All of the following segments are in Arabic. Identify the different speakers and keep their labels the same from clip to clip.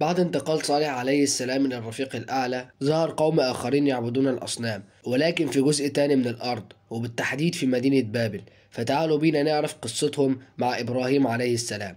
Speaker 1: بعد انتقال صالح عليه السلام من الرفيق الأعلى ظهر قوم آخرين يعبدون الأصنام ولكن في جزء تاني من الأرض وبالتحديد في مدينة بابل فتعالوا بينا نعرف قصتهم مع إبراهيم عليه السلام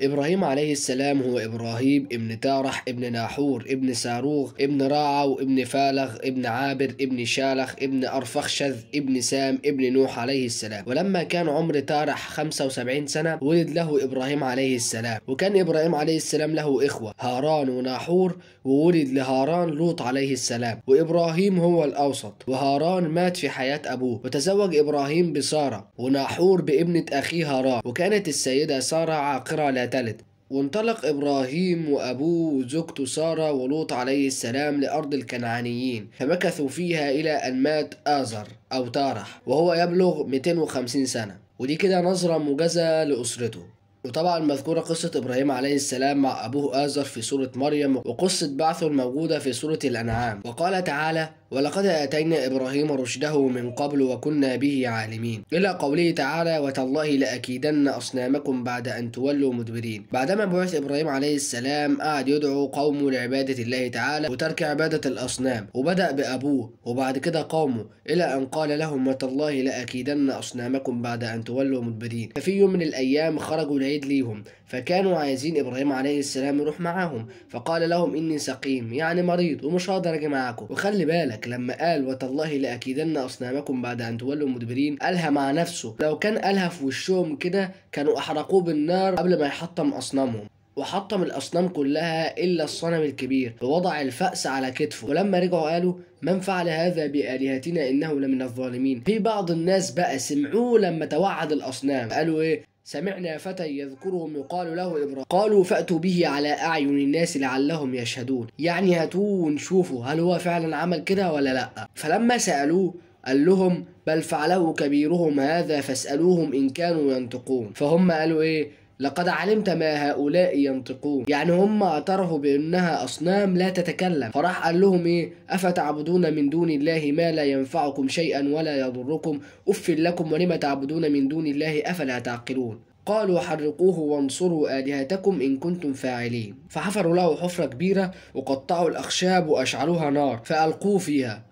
Speaker 1: إبراهيم عليه السلام هو إبراهيم ابن تارح ابن ناحور ابن ساروغ ابن راعة وابن فالغ ابن عابر ابن شالخ ابن أرفخشذ ابن سام ابن نوح عليه السلام ولما كان عمر تارح 75 سنة ولد له إبراهيم عليه السلام وكان إبراهيم عليه السلام له إخوة هاران وناحور وولد لهاران لوط عليه السلام وإبراهيم هو الأوسط وهاران مات في حياة أبوه وتزوج إبراهيم بسارة وناحور بابنة أخيه هاران وكانت السيدة سارة عاقرة لا تلد وانطلق إبراهيم وأبوه وزوجته سارة ولوط عليه السلام لأرض الكنعانيين فمكثوا فيها إلى أن مات آزر أو تارح وهو يبلغ 250 سنة ودي كده نظرة موجزة لأسرته وطبعا مذكورة قصة إبراهيم عليه السلام مع أبوه آزر في سورة مريم وقصة بعثه الموجودة في سورة الأنعام وقال تعالى ولقد آتينا إبراهيم رشده من قبل وكنا به عالمين إلى قوله تعالى وتالله لأكيدن أصنامكم بعد أن تولوا مدبرين بعدما بعث إبراهيم عليه السلام قعد يدعو قومه لعبادة الله تعالى وترك عبادة الأصنام وبدأ بأبوه وبعد كده قومه إلى أن قال لهم وتالله لأكيدن أصنامكم بعد أن تولوا مدبرين ففي يوم من الأيام خرجوا العيد ليهم فكانوا عايزين إبراهيم عليه السلام يروح معاهم فقال لهم إني سقيم يعني مريض ومش هقدر أجي معاكم وخلي بالك ذلك لما قال وتالله لأكيدن أصنامكم بعد أن تولوا مدبرين قالها مع نفسه لو كان قالها في وشهم كده كانوا أحرقوه بالنار قبل ما يحطم أصنامهم وحطم الأصنام كلها إلا الصنم الكبير ووضع الفأس على كتفه ولما رجعوا قالوا من فعل هذا بآلهتنا إنه لمن الظالمين في بعض الناس بقى سمعوه لما توعد الأصنام قالوا إيه سمعنا فتى يذكرهم يقال له إبراهيم قالوا فأتوا به على أعين الناس لعلهم يشهدون يعني هاتوه ونشوفوا هل هو فعلا عمل كده ولا لأ فلما سألوه قال لهم بل فعله كبيرهم هذا فاسألوهم إن كانوا ينطقون فهم قالوا إيه لقد علمت ما هؤلاء ينطقون يعني هم اعترفوا بانها اصنام لا تتكلم فراح قال لهم ايه افتعبدون من دون الله ما لا ينفعكم شيئا ولا يضركم اف لكم ولم تعبدون من دون الله افلا تعقلون قالوا حرقوه وانصروا آلهتكم إن كنتم فاعلين فحفروا له حفرة كبيرة وقطعوا الأخشاب وأشعلوها نار فألقوه فيها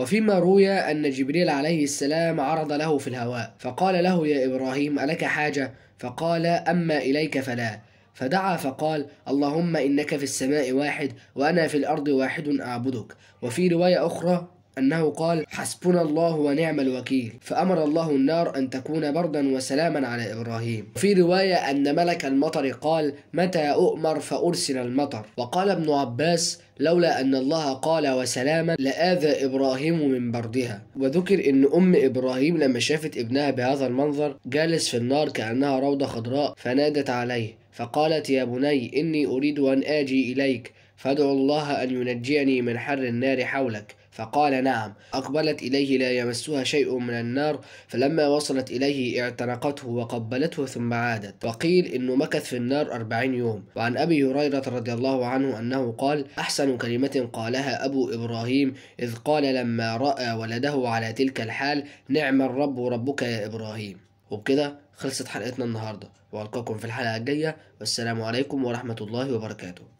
Speaker 1: وفيما روي أن جبريل عليه السلام عرض له في الهواء فقال له يا إبراهيم ألك حاجة فقال أما إليك فلا فدعا فقال اللهم إنك في السماء واحد وأنا في الأرض واحد أعبدك وفي رواية أخرى أنه قال حسبنا الله ونعم الوكيل فأمر الله النار أن تكون بردا وسلاما على إبراهيم في رواية أن ملك المطر قال متى أؤمر فأرسل المطر وقال ابن عباس لولا أن الله قال وسلاما لآذى إبراهيم من بردها وذكر أن أم إبراهيم لما شافت ابنها بهذا المنظر جالس في النار كأنها روضة خضراء فنادت عليه فقالت يا بني إني أريد أن آجي إليك فادعو الله أن ينجيني من حر النار حولك فقال نعم أقبلت إليه لا يمسها شيء من النار فلما وصلت إليه اعتنقته وقبلته ثم عادت وقيل إنه مكث في النار أربعين يوم وعن أبي هريرة رضي الله عنه أنه قال أحسن كلمة قالها أبو إبراهيم إذ قال لما رأى ولده على تلك الحال نعم الرب ربك يا إبراهيم وبكده خلصت حلقتنا النهارده والقاكم في الحلقه الجايه والسلام عليكم ورحمه الله وبركاته